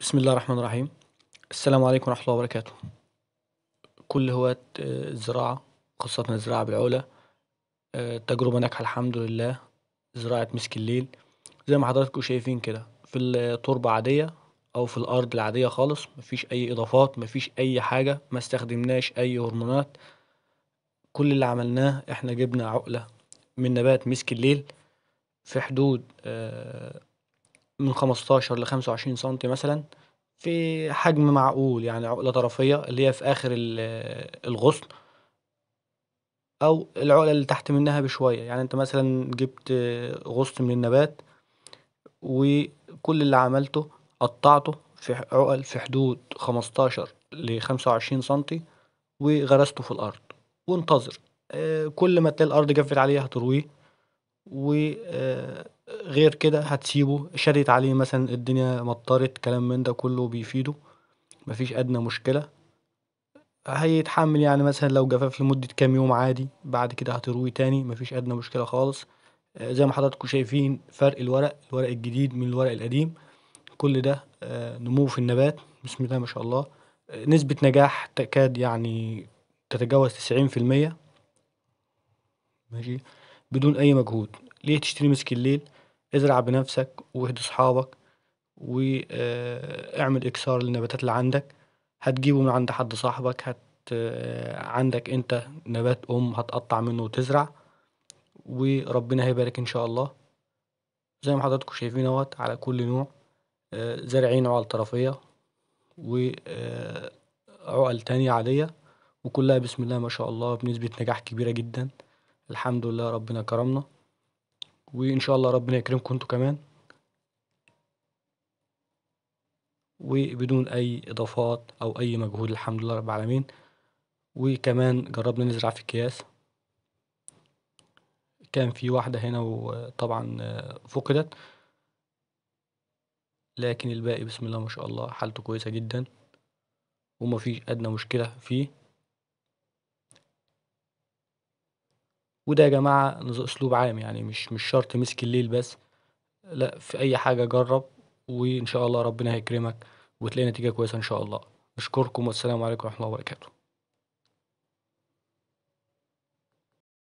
بسم الله الرحمن الرحيم السلام عليكم ورحمة الله وبركاته كل هواة الزراعة آه، خاصة الزراعة بالعولة آه، تجربة ناجحة الحمد لله زراعة مسك الليل زي ما حضراتكم شايفين كده في التربة عادية أو في الأرض العادية خالص مفيش أي إضافات مفيش أي حاجة ما استخدمناش أي هرمونات كل اللي عملناه احنا جبنا عقلة من نبات مسك الليل في حدود آه، من 15 ل 25 سم مثلا في حجم معقول يعني عقلة طرفية اللي هي في آخر الغصن أو العقلة اللي تحت منها بشوية يعني أنت مثلا جبت غصن من النبات وكل اللي عملته قطعته في عقل في حدود 15 ل 25 سنتي وغرسته في الأرض وانتظر آه، كل ما تلاقي الأرض جفت عليه هترويه وغير آه، كده هتسيبه شدت عليه مثلا الدنيا مطرت كلام من ده كله بيفيده مفيش أدنى مشكلة هيتحمل يعني مثلا لو جفاف لمدة كام يوم عادي بعد كده هترويه تاني مفيش أدنى مشكلة خالص آه، زي ما حضراتكم شايفين فرق الورق الورق الجديد من الورق القديم كل ده آه، نمو في النبات بسم الله ما شاء الله نسبة نجاح تكاد يعني تتجاوز تسعين في المية ماشي بدون أي مجهود ليه تشتري مسك الليل ازرع بنفسك واهدي صحابك واعمل آه، إكسار للنباتات اللي عندك هتجيبه من عند حد صاحبك هت آه، عندك انت نبات أم هتقطع منه وتزرع وربنا هيبارك إن شاء الله زي ما حضراتكم شايفين اهوت على كل نوع آه، زارعين عقل طرفية وعقل تانية عادية وكلها بسم الله ما شاء الله بنسبة نجاح كبيرة جدا الحمد لله ربنا كرمنا وان شاء الله ربنا يكرمكم انتوا كمان وبدون اي اضافات او اي مجهود الحمد لله رب العالمين وكمان جربنا نزرع في اكياس كان في واحدة هنا وطبعا فقدت لكن الباقي بسم الله ما شاء الله حالته كويسة جدا ومفيش أدنى مشكلة فيه وده يا جماعة أسلوب عام يعني مش مش شرط مسك الليل بس لأ في أي حاجة جرب وإن شاء الله ربنا هيكرمك وتلاقي نتيجة كويسة إن شاء الله أشكركم والسلام عليكم ورحمة الله وبركاته